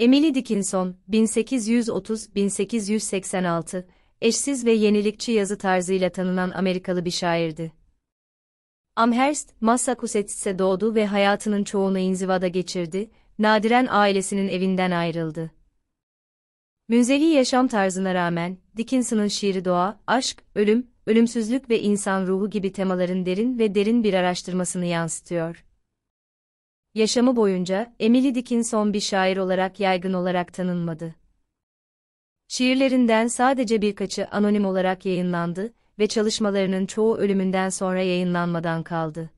Emily Dickinson, 1830-1886, eşsiz ve yenilikçi yazı tarzıyla tanınan Amerikalı bir şairdi. Amherst, Massachusetts'e doğdu ve hayatının çoğunu inzivada geçirdi, nadiren ailesinin evinden ayrıldı. Münzevi yaşam tarzına rağmen, Dickinson'ın şiiri doğa, aşk, ölüm, ölümsüzlük ve insan ruhu gibi temaların derin ve derin bir araştırmasını yansıtıyor. Yaşamı boyunca Emily Dickinson bir şair olarak yaygın olarak tanınmadı. Şiirlerinden sadece birkaçı anonim olarak yayınlandı ve çalışmalarının çoğu ölümünden sonra yayınlanmadan kaldı.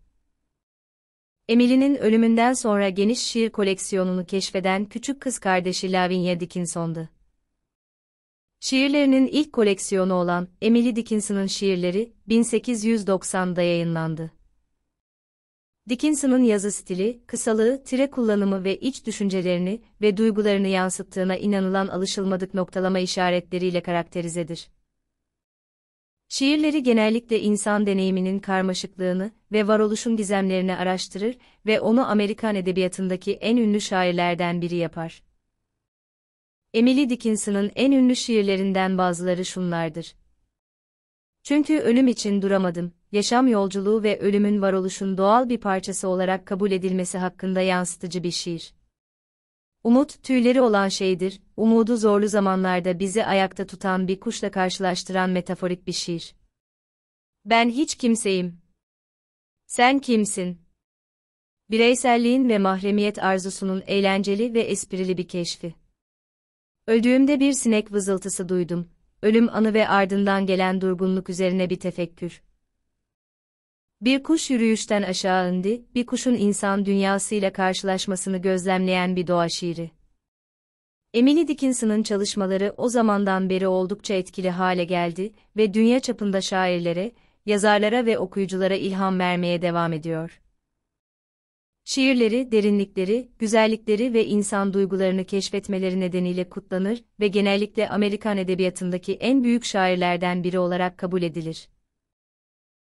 Emily'nin ölümünden sonra geniş şiir koleksiyonunu keşfeden küçük kız kardeşi Lavinia Dickinson'du. Şiirlerinin ilk koleksiyonu olan Emily Dickinson'ın şiirleri 1890'da yayınlandı. Dickinson'ın yazı stili, kısalığı, tire kullanımı ve iç düşüncelerini ve duygularını yansıttığına inanılan alışılmadık noktalama işaretleriyle karakterizedir. Şiirleri genellikle insan deneyiminin karmaşıklığını ve varoluşun gizemlerini araştırır ve onu Amerikan edebiyatındaki en ünlü şairlerden biri yapar. Emily Dickinson'ın en ünlü şiirlerinden bazıları şunlardır. Çünkü ölüm için duramadım, yaşam yolculuğu ve ölümün varoluşun doğal bir parçası olarak kabul edilmesi hakkında yansıtıcı bir şiir. Umut, tüyleri olan şeydir, umudu zorlu zamanlarda bizi ayakta tutan bir kuşla karşılaştıran metaforik bir şiir. Ben hiç kimseyim. Sen kimsin? Bireyselliğin ve mahremiyet arzusunun eğlenceli ve esprili bir keşfi. Öldüğümde bir sinek vızıltısı duydum. Ölüm anı ve ardından gelen durgunluk üzerine bir tefekkür. Bir kuş yürüyüşten aşağı indi, bir kuşun insan dünyasıyla karşılaşmasını gözlemleyen bir doğa şiiri. Emily Dickinson'ın çalışmaları o zamandan beri oldukça etkili hale geldi ve dünya çapında şairlere, yazarlara ve okuyuculara ilham vermeye devam ediyor. Şiirleri, derinlikleri, güzellikleri ve insan duygularını keşfetmeleri nedeniyle kutlanır ve genellikle Amerikan edebiyatındaki en büyük şairlerden biri olarak kabul edilir.